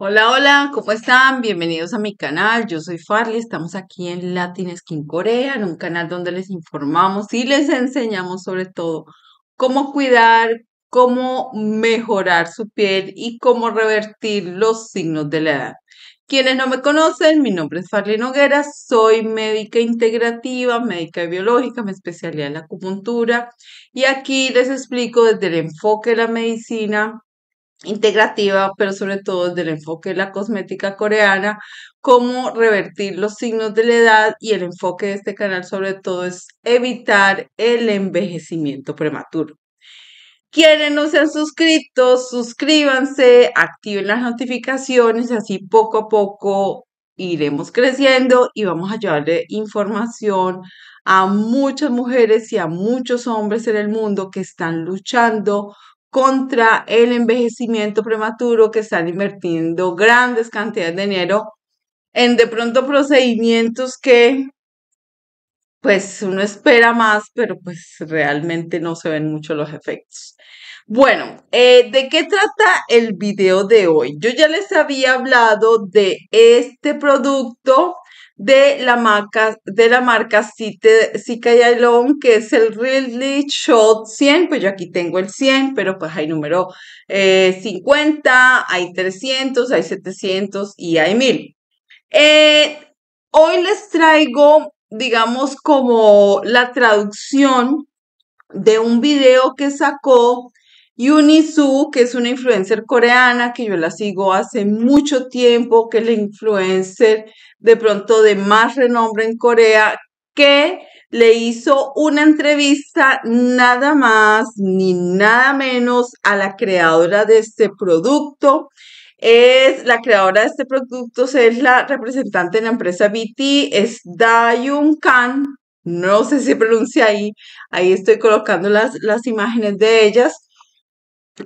Hola, hola, ¿cómo están? Bienvenidos a mi canal. Yo soy Farley, estamos aquí en Latin Skin Corea, en un canal donde les informamos y les enseñamos sobre todo cómo cuidar, cómo mejorar su piel y cómo revertir los signos de la edad. Quienes no me conocen, mi nombre es Farley Noguera, soy médica integrativa, médica biológica, me especialidad en la acupuntura y aquí les explico desde el enfoque de la medicina integrativa, pero sobre todo desde el enfoque de la cosmética coreana, cómo revertir los signos de la edad y el enfoque de este canal sobre todo es evitar el envejecimiento prematuro. Quienes no se han suscrito, suscríbanse, activen las notificaciones, así poco a poco iremos creciendo y vamos a llevarle información a muchas mujeres y a muchos hombres en el mundo que están luchando contra el envejecimiento prematuro que están invirtiendo grandes cantidades de dinero en de pronto procedimientos que pues uno espera más, pero pues realmente no se ven mucho los efectos. Bueno, eh, ¿de qué trata el video de hoy? Yo ya les había hablado de este producto de la marca, de la marca y que es el Really Shot 100, pues yo aquí tengo el 100, pero pues hay número 50, eh, hay 300, hay 700 y hay 1000. Eh, hoy les traigo, digamos, como la traducción de un video que sacó Yunisu, que es una influencer coreana que yo la sigo hace mucho tiempo, que es la influencer de pronto de más renombre en Corea, que le hizo una entrevista nada más ni nada menos a la creadora de este producto. Es la creadora de este producto, es la representante de la empresa BT, es Dayun Kang. No sé si pronuncia ahí. Ahí estoy colocando las, las imágenes de ellas.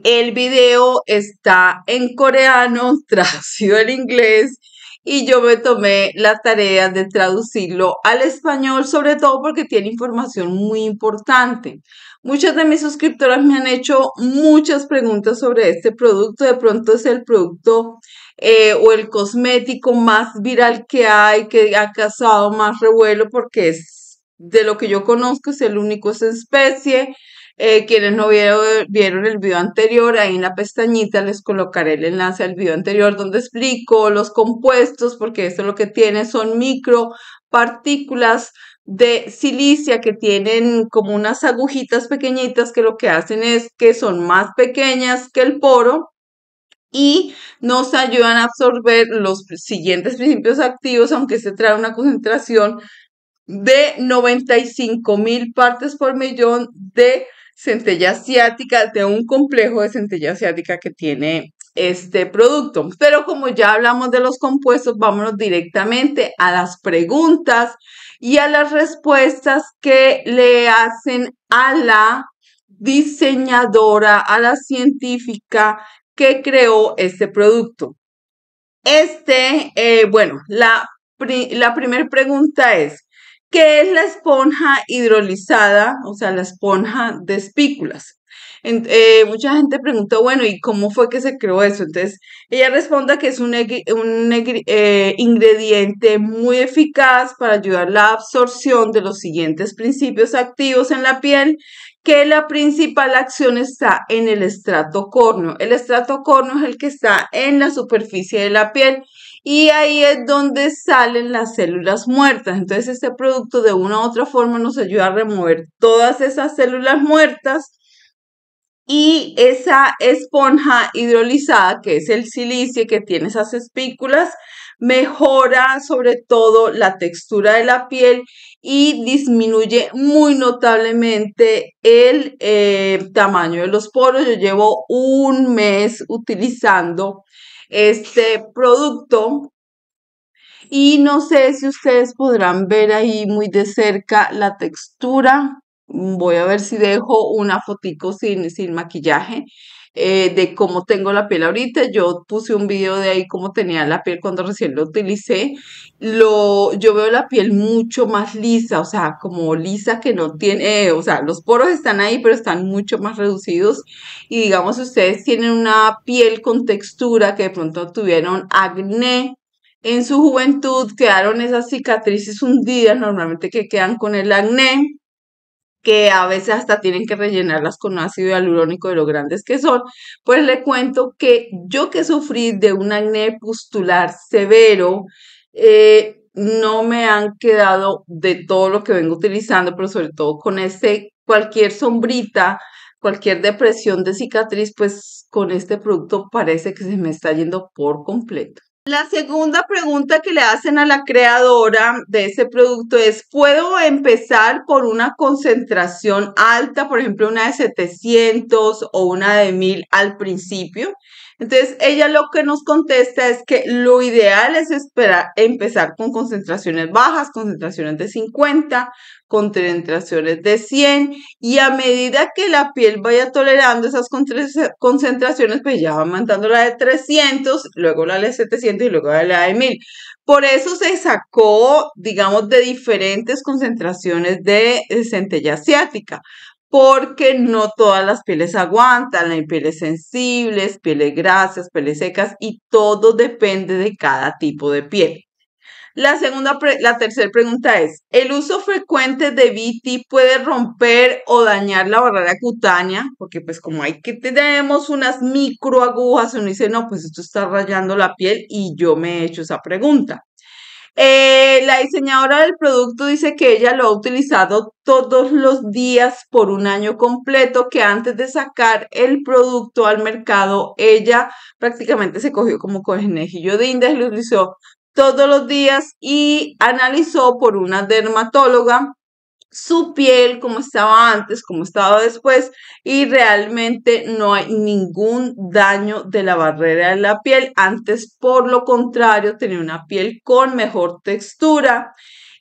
El video está en coreano, traducido al inglés y yo me tomé la tarea de traducirlo al español, sobre todo porque tiene información muy importante. Muchas de mis suscriptoras me han hecho muchas preguntas sobre este producto. De pronto es el producto eh, o el cosmético más viral que hay, que ha causado más revuelo porque es de lo que yo conozco, es el único es especie. Eh, quienes no vieron, el video anterior, ahí en la pestañita les colocaré el enlace al video anterior donde explico los compuestos, porque esto lo que tiene son micropartículas de silicia que tienen como unas agujitas pequeñitas que lo que hacen es que son más pequeñas que el poro y nos ayudan a absorber los siguientes principios activos, aunque se trae una concentración de 95 mil partes por millón de centella asiática, de un complejo de centella asiática que tiene este producto. Pero como ya hablamos de los compuestos, vámonos directamente a las preguntas y a las respuestas que le hacen a la diseñadora, a la científica que creó este producto. Este, eh, bueno, la, la primera pregunta es, ¿Qué es la esponja hidrolizada, o sea, la esponja de espículas. Eh, mucha gente pregunta, bueno, ¿y cómo fue que se creó eso? Entonces, ella responde que es un, eh, ingrediente muy eficaz para ayudar a la absorción de los siguientes principios activos en la piel, que la principal acción está en el estrato córneo. El estrato córneo es el que está en la superficie de la piel y ahí es donde salen las células muertas. Entonces este producto de una u otra forma nos ayuda a remover todas esas células muertas y esa esponja hidrolizada que es el silicio que tiene esas espículas mejora sobre todo la textura de la piel y disminuye muy notablemente el eh, tamaño de los poros. Yo llevo un mes utilizando este producto. Y no sé si ustedes podrán ver ahí muy de cerca la textura. Voy a ver si dejo una fotico sin, sin maquillaje. Eh, de cómo tengo la piel ahorita. Yo puse un video de ahí cómo tenía la piel cuando recién lo utilicé. Lo, yo veo la piel mucho más lisa, o sea, como lisa que no tiene, o sea, los poros están ahí, pero están mucho más reducidos. Y digamos, ustedes tienen una piel con textura que de pronto tuvieron acné en su juventud, quedaron esas cicatrices hundidas normalmente que quedan con el acné que a veces hasta tienen que rellenarlas con ácido hialurónico de lo grandes que son, pues le cuento que yo que sufrí de un acné pustular severo, eh, no me han quedado de todo lo que vengo utilizando, pero sobre todo con este, cualquier sombrita, cualquier depresión de cicatriz, pues con este producto parece que se me está yendo por completo. La segunda pregunta que le hacen a la creadora de ese producto es, ¿puedo empezar por una concentración alta, por ejemplo, una de 700 o una de 1000 al principio? Entonces, ella lo que nos contesta es que lo ideal es empezar con concentraciones bajas, concentraciones de 50, concentraciones de 100, y a medida que la piel vaya tolerando esas concentraciones, pues ya va mandando la de 300, luego la de 700 y luego la de 1000. Por eso se sacó, digamos, de diferentes concentraciones de eh, centella asiática, porque no todas las pieles aguantan, hay pieles sensibles, pieles grasas, pieles secas y todo depende de cada tipo de piel. La segunda, la tercera pregunta es, ¿el uso frecuente de BT puede romper o dañar la barrera cutánea? Porque pues como hay que tenemos unas microagujas, uno dice, no, pues esto está rayando la piel y yo me he hecho esa pregunta. Eh, la diseñadora del producto dice que ella lo ha utilizado todos los días por un año completo, que antes de sacar el producto al mercado, ella prácticamente se cogió como conejillo de indes, lo utilizó todos los días y analizó por una dermatóloga su piel como estaba antes, como estaba después, y realmente no hay ningún daño de la barrera de la piel. Antes, por lo contrario, tenía una piel con mejor textura.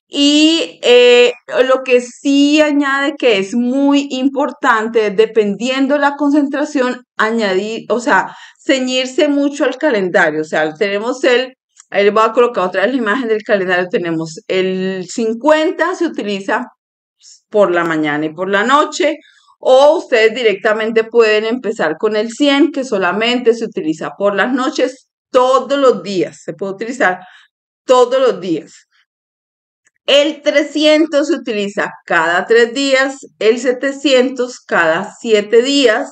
Y eh, lo que sí añade que es muy importante, dependiendo la concentración, añadir, o sea, ceñirse mucho al calendario. O sea, tenemos el Ahí le voy a colocar otra vez la imagen del calendario. Tenemos el 50, se utiliza por la mañana y por la noche. O ustedes directamente pueden empezar con el 100, que solamente se utiliza por las noches todos los días. Se puede utilizar todos los días. El 300 se utiliza cada tres días, el 700 cada siete días,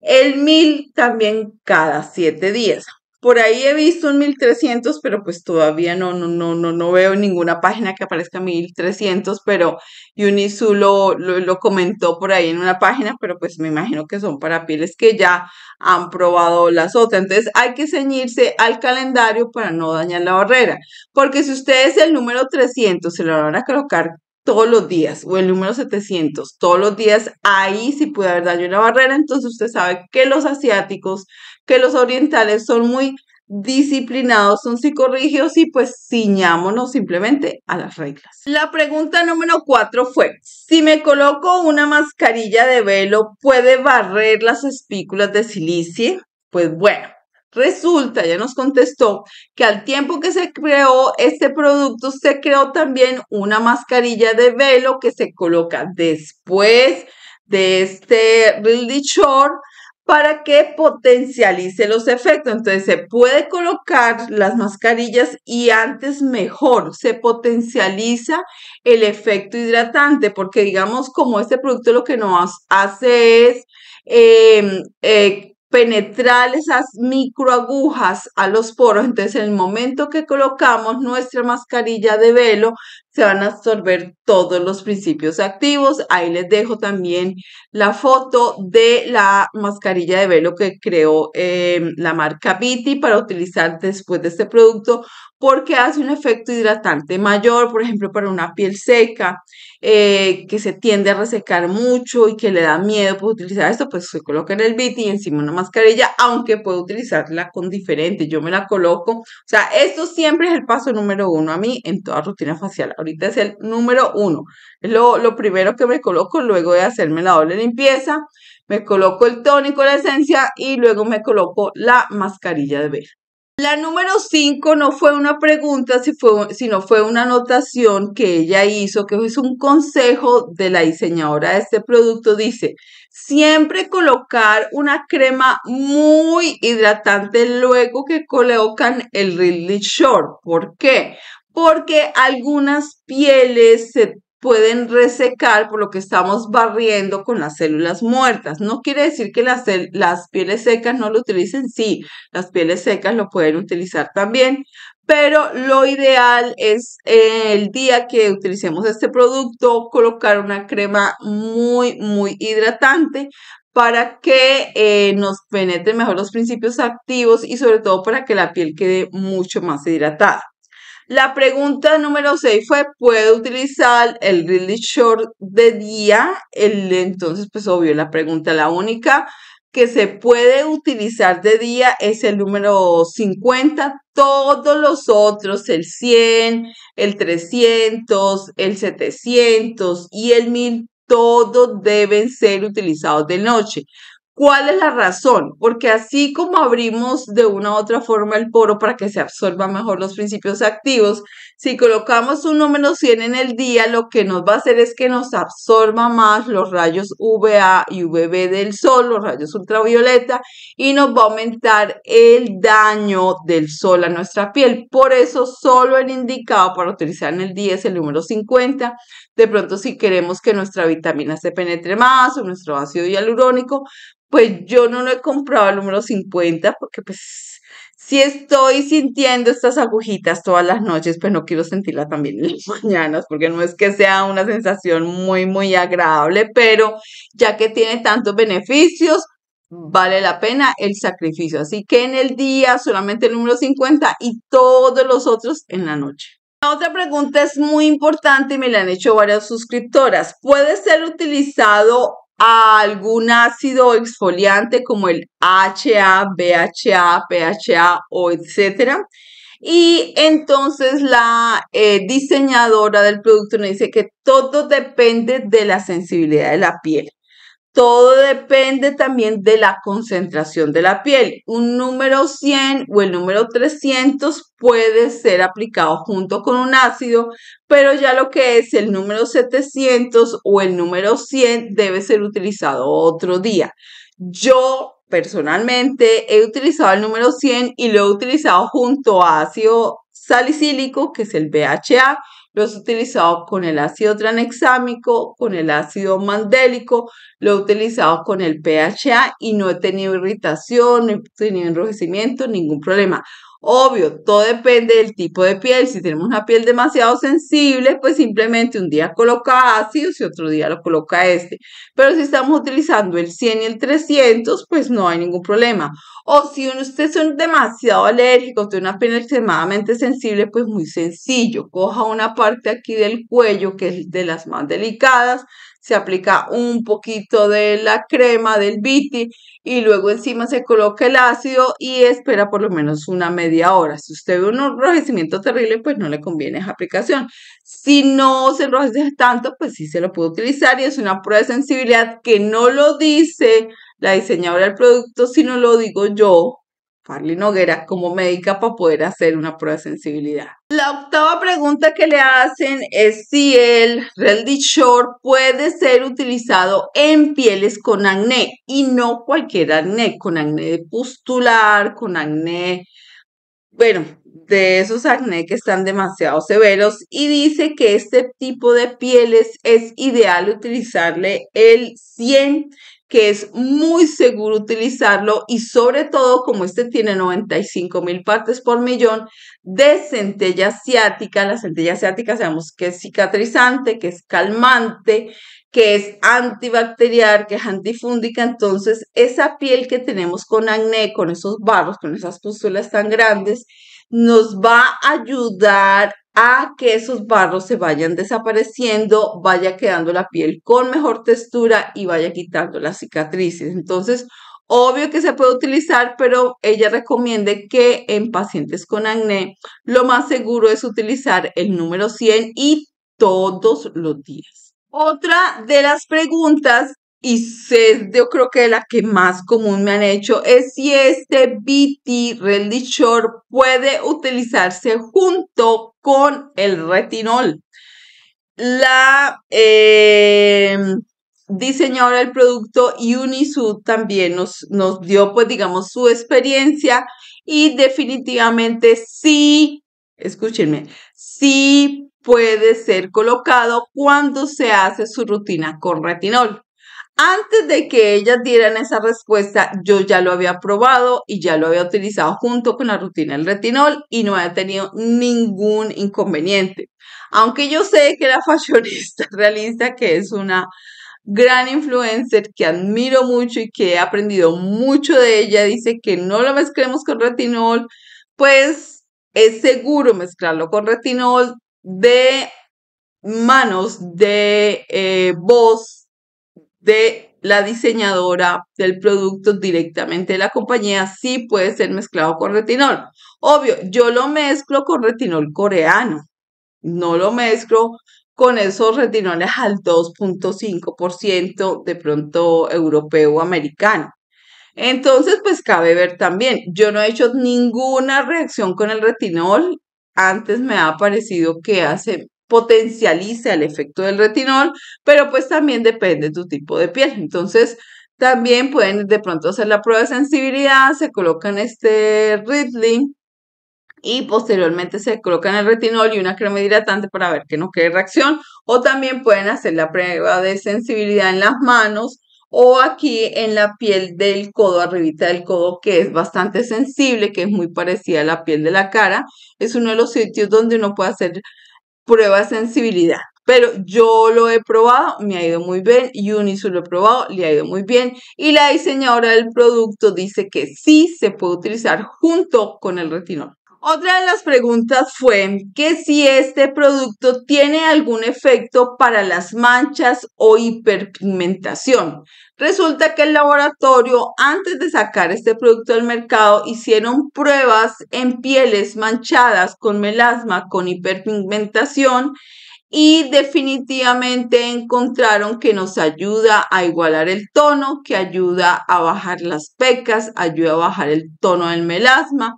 el 1000 también cada siete días. Por ahí he visto un 1300, pero pues todavía no, no, no, no, no veo ninguna página que aparezca 1300, pero Unisu lo, lo, comentó por ahí en una página, pero pues me imagino que son para pieles que ya han probado las otras. Entonces hay que ceñirse al calendario para no dañar la barrera, porque si ustedes el número 300 se lo van a colocar todos los días o el número 700 todos los días, ahí sí puede haber daño en la barrera. Entonces usted sabe que los asiáticos, que los orientales son muy disciplinados, son psicorrigios y pues ciñámonos simplemente a las reglas. La pregunta número 4 fue, si me coloco una mascarilla de velo, ¿puede barrer las espículas de silicie? Pues bueno, Resulta, ya nos contestó, que al tiempo que se creó este producto, se creó también una mascarilla de velo que se coloca después de este really short para que potencialice los efectos. Entonces se puede colocar las mascarillas y antes mejor se potencializa el efecto hidratante porque digamos como este producto lo que nos hace es em, eh, penetrar esas microagujas a los poros. Entonces, en el momento que colocamos nuestra mascarilla de velo, se van a absorber todos los principios activos. Ahí les dejo también la foto de la mascarilla de velo que creó em, la marca Viti para utilizar después de este producto porque hace un efecto hidratante mayor, por ejemplo, para una piel seca eh, que se tiende a resecar mucho y que le da miedo por utilizar esto, pues se coloca en el Viti y encima una mascarilla, aunque puedo utilizarla con diferente. Yo me la coloco. O sea, esto siempre es el paso número uno a mí en toda rutina facial ahorita es el número uno. Es lo, primero que me coloco luego de hacerme la doble limpieza. Me coloco el tónico, la esencia y luego me coloco la mascarilla de ver. La número 5 no fue una pregunta, sino fue una anotación que ella hizo, que es un consejo de la diseñadora de este producto. Dice, siempre colocar una crema muy hidratante luego que colocan el Ridley Short. ¿Por qué? porque algunas pieles se pueden resecar por lo que estamos barriendo con las células muertas. No quiere decir que las, las, pieles secas no lo utilicen, sí, las pieles secas lo pueden utilizar también, pero lo ideal es eh, el día que utilicemos este producto colocar una crema muy, muy hidratante para que eh, nos penetren mejor los principios activos y sobre todo para que la piel quede mucho más hidratada. La pregunta número 6 fue, ¿puedo utilizar el Really Short de día? El, entonces, pues obvio, la pregunta, la única que se puede utilizar de día es el número 50. Todos los otros, el 100, el 300, el 700 y el 1000, todos deben ser utilizados de noche. ¿Cuál es la razón? Porque así como abrimos de una u otra forma el poro para que se absorban mejor los principios activos, si colocamos un número 100 en el día, lo que nos va a hacer es que nos absorba más los rayos VA y VB del sol, los rayos ultravioleta, y nos va a aumentar el daño del sol a nuestra piel. Por eso solo el indicado para utilizar en el día es el número 50. De pronto si queremos que nuestra vitamina se penetre más o nuestro ácido hialurónico, pues yo no lo he comprado el número 50 porque pues si estoy sintiendo estas agujitas todas las noches, pues no quiero sentirlas también en las mañanas, porque no es que sea una sensación muy, muy agradable, pero ya que tiene tantos beneficios, vale la pena el sacrificio. Así que en el día solamente el número 50 y todos los otros en la noche. La otra pregunta es muy importante y me la han hecho varias suscriptoras. ¿Puede ser utilizado algún ácido exfoliante como el HA, BHA, PHA o etcétera. Y entonces la eh, diseñadora del producto nos dice que todo depende de la sensibilidad de la piel todo depende también de la concentración de la piel. Un número 100 o el número 300 puede ser aplicado junto con un ácido, pero ya lo que es el número 700 o el número 100 debe ser utilizado otro día. Yo personalmente he utilizado el número 100 y lo he utilizado junto a ácido salicílico, que es el BHA, lo he utilizado con el ácido tranexámico, con el ácido mandélico, lo he utilizado con el PHA y no he tenido irritación, no he tenido enrojecimiento, ningún problema. Obvio, todo depende del tipo de piel. Si tenemos una piel demasiado sensible, pues simplemente un día coloca ácidos y otro día lo coloca este. Pero si estamos utilizando el 100 y el 300, pues no hay ningún problema. O si ustedes son demasiado alérgicos, tiene una piel extremadamente sensible, pues muy sencillo. Coja una parte aquí del cuello, que es de las más delicadas, se aplica un poquito de la crema del Viti y luego encima se coloca el ácido y espera por lo menos una media hora. Si usted ve un enrojecimiento terrible, pues no le conviene esa aplicación. Si no se enrojece tanto, pues sí se lo puede utilizar y es una prueba de sensibilidad que no lo dice la diseñadora del producto, sino lo digo yo Farley Noguera como médica para poder hacer una prueba de sensibilidad. La octava pregunta que le hacen es si el Short puede ser utilizado en pieles con acné y no cualquier acné, con acné de pustular, con acné, bueno, de esos acné que están demasiado severos y dice que este tipo de pieles es ideal utilizarle el 100 que es muy seguro utilizarlo y sobre todo como este tiene 95 mil partes por millón de centella asiática. La centella asiática sabemos que es cicatrizante, que es calmante, que es antibacterial, que es antifúndica. Entonces esa piel que tenemos con acné, con esos barros, con esas pústulas tan grandes, nos va a ayudar a que esos barros se vayan desapareciendo, vaya quedando la piel con mejor textura y vaya quitando las cicatrices. Entonces, obvio que se puede utilizar, pero ella recomiende que en pacientes con acné lo más seguro es utilizar el número 100 y todos los días. Otra de las preguntas y sé yo creo que la que más común me han hecho es si este BT short puede utilizarse junto con el retinol. La em, diseñadora del producto Unisu también nos, nos dio, pues digamos, su experiencia y definitivamente sí, escúchenme, sí puede ser colocado cuando se hace su rutina con retinol. Antes de que ellas dieran esa respuesta, yo ya lo había probado y ya lo había utilizado junto con la rutina del retinol y no había tenido ningún inconveniente. Aunque yo sé que la fashionista realista, que es una gran influencer que admiro mucho y que he aprendido mucho de ella, dice que no lo mezclemos con retinol, pues es seguro mezclarlo con retinol de manos, de eh, voz, de la diseñadora del producto directamente de la compañía, sí puede ser mezclado con retinol. Obvio, yo lo mezclo con retinol coreano, no lo mezclo con esos retinoles al 2.5% de pronto europeo o americano. Entonces, pues cabe ver también, yo no he hecho ninguna reacción con el retinol, antes me ha parecido que hace potencializa el efecto del retinol, pero pues también depende de tu tipo de piel. Entonces, también pueden de pronto hacer la prueba de sensibilidad, se colocan este Ridley y posteriormente se colocan el retinol y una crema hidratante para ver que no quede reacción. O también pueden hacer la prueba de sensibilidad en las manos o aquí en la piel del codo, arribita del codo, que es bastante sensible, que es muy parecida a la piel de la cara. Es uno de los sitios donde uno puede hacer prueba sensibilidad. Pero yo lo he probado, me ha ido muy bien. Unisu lo he probado, le ha ido muy bien. Y la diseñadora del producto dice que sí se puede utilizar junto con el retinol. Otra de las preguntas fue que si este producto tiene algún efecto para las manchas o hiperpigmentación. Resulta que el laboratorio, antes de sacar este producto al mercado, hicieron pruebas en pieles manchadas con melasma, con hiperpigmentación, y definitivamente encontraron que nos ayuda a igualar el tono, que ayuda a bajar las pecas, ayuda a bajar el tono del melasma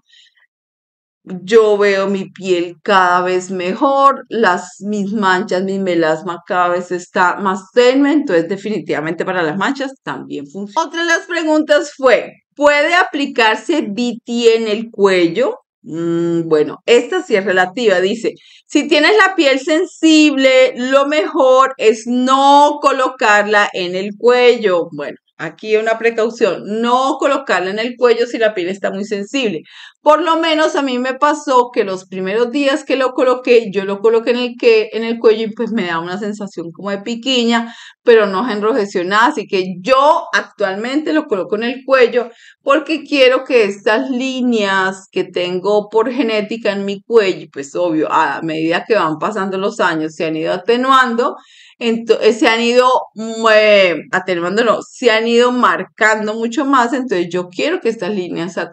yo veo mi piel cada vez mejor, las, mis manchas, mi melasma cada vez está más tenue, entonces definitivamente para las manchas también funciona. Otra de las preguntas fue, ¿puede aplicarse DT en el cuello? Mm, bueno, esta sí es relativa, dice, si tienes la piel sensible, lo mejor es no colocarla en el cuello. Bueno, aquí una precaución, no colocarla en el cuello si la piel está muy sensible. Por lo menos a mí me pasó que los primeros días que lo coloqué, yo lo coloqué en el, que, en el cuello y pues me da una sensación como de piquiña, pero no se enrojeció así que yo actualmente lo coloco en el cuello porque quiero que estas líneas que tengo por genética en mi cuello, pues obvio, a medida que van pasando los años se han ido atenuando, eh, se han ido mm, eh, atenuando, no, se han ido marcando mucho más, entonces yo quiero que estas líneas se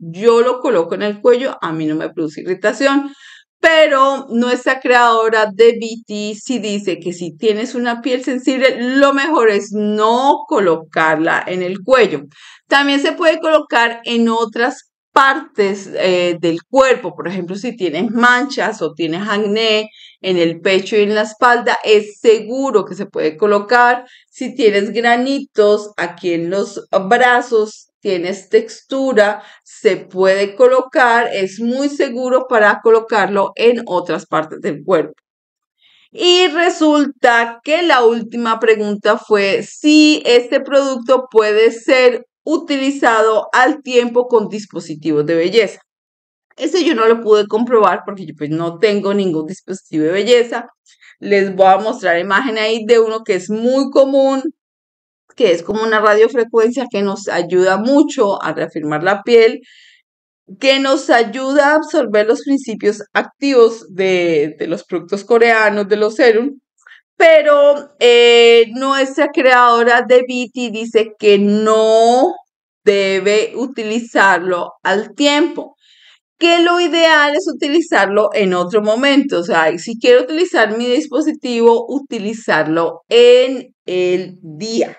Yo lo coloco en el cuello, a mí no me produce irritación pero nuestra creadora de BT sí dice que si tienes una piel sensible, lo mejor es no colocarla en el cuello. También se puede colocar en otras partes eh, del cuerpo, por ejemplo, si tienes manchas o tienes acné en el pecho y en la espalda, es seguro que se puede colocar. Si tienes granitos aquí en los brazos, tienes textura, se puede colocar, es muy seguro para colocarlo en otras partes del cuerpo. Y resulta que la última pregunta fue si este producto puede ser utilizado al tiempo con dispositivos de belleza. Ese yo no lo pude comprobar porque yo pues no tengo ningún dispositivo de belleza. Les voy a mostrar imagen ahí de uno que es muy común que es como una radiofrecuencia que nos ayuda mucho a reafirmar la piel, que nos ayuda a absorber los principios activos de, los productos coreanos, de los serums, pero eh, nuestra creadora de Viti dice que no debe utilizarlo al tiempo, que lo ideal es utilizarlo en otro momento, o sea, si quiero utilizar mi dispositivo, utilizarlo en el día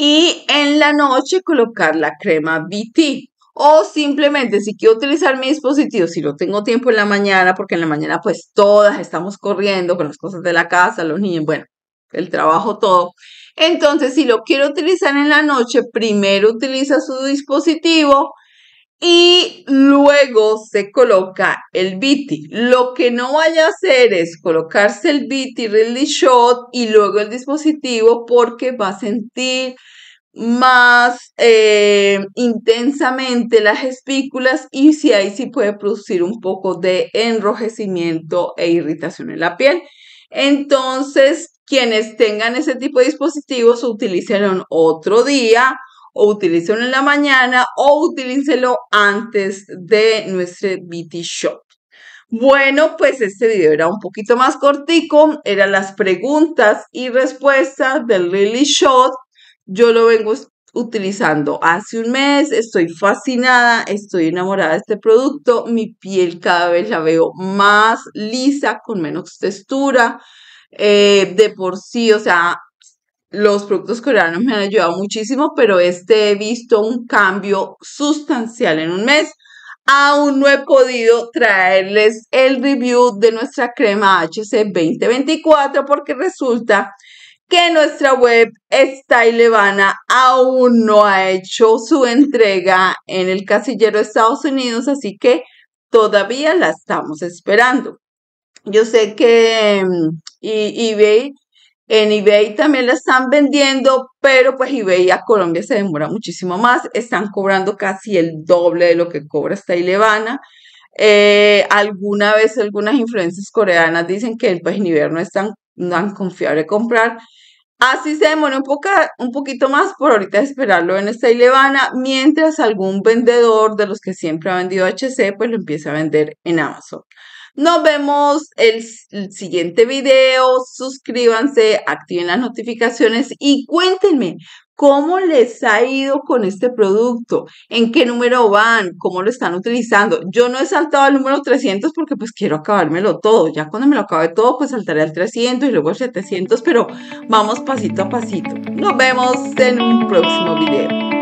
y en la noche colocar la crema BT. O simplemente si quiero utilizar mi dispositivo, si no tengo tiempo en la mañana, porque en la mañana pues todas estamos corriendo con las cosas de la casa, los niños, bueno, el trabajo, todo. Entonces, si lo quiero utilizar en la noche, primero utiliza su dispositivo y luego se coloca el BT. Lo que no vaya a hacer es colocarse el BT Really Shot y luego el dispositivo porque va a sentir más eh, intensamente las espículas y si ahí sí puede producir un poco de enrojecimiento e irritación en la piel. Entonces, quienes tengan ese tipo de dispositivos, utilicen otro día o utilícelo en la mañana o utilícelo antes de nuestro BT shot. Bueno, pues este video era un poquito más cortico, eran las preguntas y respuestas del Really Shot. Yo lo vengo utilizando hace un mes, estoy fascinada, estoy enamorada de este producto, mi piel cada vez la veo más lisa, con menos textura, eh, de por sí, o sea, los productos coreanos me han ayudado muchísimo, pero este he visto un cambio sustancial en un mes. Aún no he podido traerles el review de nuestra crema HC 2024 porque resulta que nuestra web Stylevana aún no ha hecho su entrega en el casillero de Estados Unidos, así que todavía la estamos esperando. Yo sé que mm, eBay en eBay también la están vendiendo, pero pues eBay a Colombia se demora muchísimo más. Están cobrando casi el doble de lo que cobra esta Ilevana. Eh, alguna vez algunas influencias coreanas dicen que el pues, en eBay no es tan, confiable comprar. Así se demora un, un poquito más por ahorita esperarlo en esta Ilevana, mientras algún vendedor de los que siempre ha vendido HC, pues lo empieza a vender en Amazon. Nos vemos el, siguiente video. Suscríbanse, activen las notificaciones y cuéntenme ¿Cómo les ha ido con este producto? ¿En qué número van? ¿Cómo lo están utilizando? Yo no he saltado al número 300 porque pues quiero acabármelo todo. Ya cuando me lo acabe todo, pues saltaré al 300 y luego al 700, pero vamos pasito a pasito. Nos vemos en un próximo video.